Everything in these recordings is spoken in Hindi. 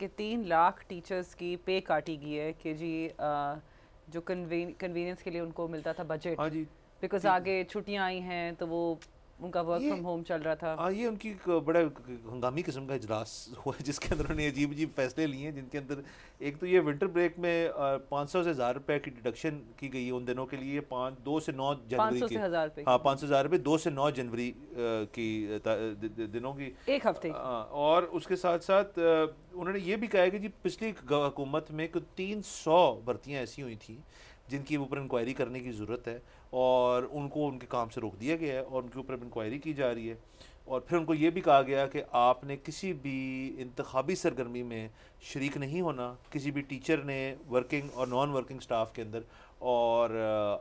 कि तीन लाख टीचर्स की पे काटी गई है कि जी आ, जो कन्वीनियंस के लिए उनको मिलता था बजट हाँ बिकॉज आगे छुट्टियाँ आई हैं तो वो उनका वर्क फ्रॉम होम चल रहा था आ, हाँ, ये उनकी बड़ा हंगामी किस्म का इजलास हुआ है जिसके अंदर उन्होंने अजीब अजीब फैसले लिए हैं जिनके अंदर एक तो ये विंटर ब्रेक में पाँच सौ से हज़ार रुपये की डिडक्शन की गई है उन दिनों के लिए पाँच दो से नौ जनवरी के हाँ पाँच सौ हज़ार रुपये दो से नौ जनवरी की दिनों की एक हफ्ते हाँ, और उसके साथ साथ उन्होंने ये भी कहा कि जी पिछली हुकूमत में कुछ तीन सौ भर्तियाँ ऐसी हुई थी जिनकी ऊपर इंक्वायरी करने की ज़रूरत है और उनको उनके काम से रोक दिया गया है और उनके ऊपर इंक्वायरी की जा रही है और फिर उनको ये भी कहा गया कि आपने किसी भी इंतबी सरगर्मी में शरीक नहीं होना किसी भी टीचर ने वर्किंग और नॉन वर्किंग स्टाफ के अंदर और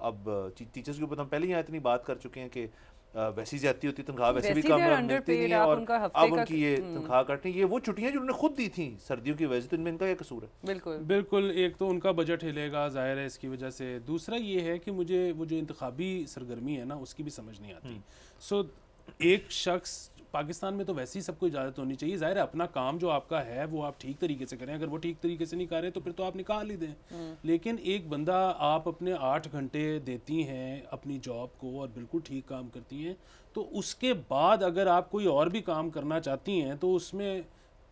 अब टीचर्स के ऊपर तो हम पहले यहाँ इतनी बात कर चुके हैं कि वैसी ज्यादा होती तनख्वाह वैसे भी कम मिलती नहीं है और अब उनकी ये हम्म। तनख्वाह काटनी ये वो छुट्टियां जो उन्होंने खुद दी थी सर्दियों की वजह से तो इनमें इनका क्या कसूर है बिल्कुल बिल्कुल एक तो उनका बजट हिलेगा जाहिर है इसकी वजह से दूसरा ये है कि मुझे वो जो इंतबी सरगर्मी है ना उसकी भी समझ नहीं आती सो हम्म। एक शख्स पाकिस्तान में तो वैसे ही सबको इजाज़त होनी चाहिए ज़ाहिर है अपना काम जो आपका है वो आप ठीक तरीके से करें अगर वो ठीक तरीके से नहीं कर रहे तो फिर तो आप निकाल ही दें हम्म। लेकिन एक बंदा आप अपने आठ घंटे देती हैं अपनी जॉब को और बिल्कुल ठीक काम करती हैं तो उसके बाद अगर आप कोई और भी काम करना चाहती हैं तो उसमें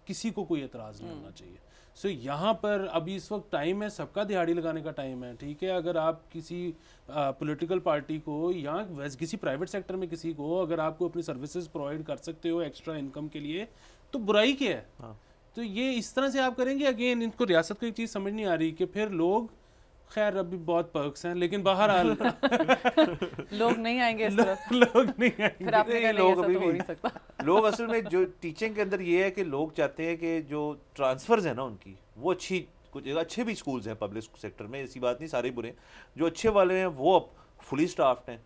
किसी को कोई एतराज़ नहीं हम्म। होना चाहिए सो so, यहाँ पर अभी इस वक्त टाइम है सबका दिहाड़ी लगाने का टाइम है ठीक है अगर आप किसी पॉलिटिकल पार्टी को या किसी प्राइवेट सेक्टर में किसी को अगर आपको अपनी सर्विसेज प्रोवाइड कर सकते हो एक्स्ट्रा इनकम के लिए तो बुराई क्या है हाँ. तो ये इस तरह से आप करेंगे अगेन इनको रियासत को एक चीज़ समझ नहीं आ रही कि फिर लोग खैर अभी बहुत पर्क्स हैं लेकिन बाहर आ लोग नहीं आएंगे इस तरफ लोग नहीं आएंगे फिर आपने नहीं, लोग अभी तो नहीं सकता लोग असल में जो टीचिंग के अंदर ये है कि लोग चाहते हैं कि जो ट्रांसफर्स हैं ना उनकी वो अच्छी कुछ अच्छे भी स्कूल्स हैं पब्लिक सेक्टर में ऐसी बात नहीं सारे बुरे जो अच्छे वाले हैं वो अब फुली स्टाफ हैं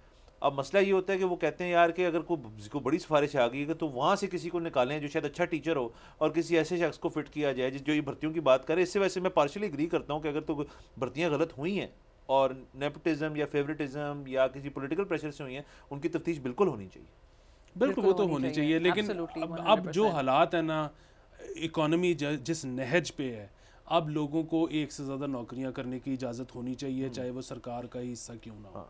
अब मसला ये होता है कि वो कहते हैं यार कि अगर कोई को बड़ी सिफारिश आ गई है तो वहाँ से किसी को निकालें जो शायद अच्छा टीचर हो और किसी ऐसे शख्स को फिट किया जाए जो ये भर्तियों की बात करे इससे वैसे मैं पार्शली एग्री करता हूँ कि अगर तो भर्तियाँ गलत हुई हैं और नेपटिज़म या फेवरेटिज़म या किसी पोलिटिकल प्रेशर से हुई हैं उनकी तफ्तीश बिल्कुल होनी चाहिए बिल्कुल वो तो होनी चाहिए लेकिन अब जो हालात है ना इकोनमी जिस नहज पे है अब लोगों को एक से ज़्यादा नौकरियां करने की इजाज़त होनी चाहिए हम्म। चाहे वो सरकार का ही हिस्सा क्यों ना हो हाँ।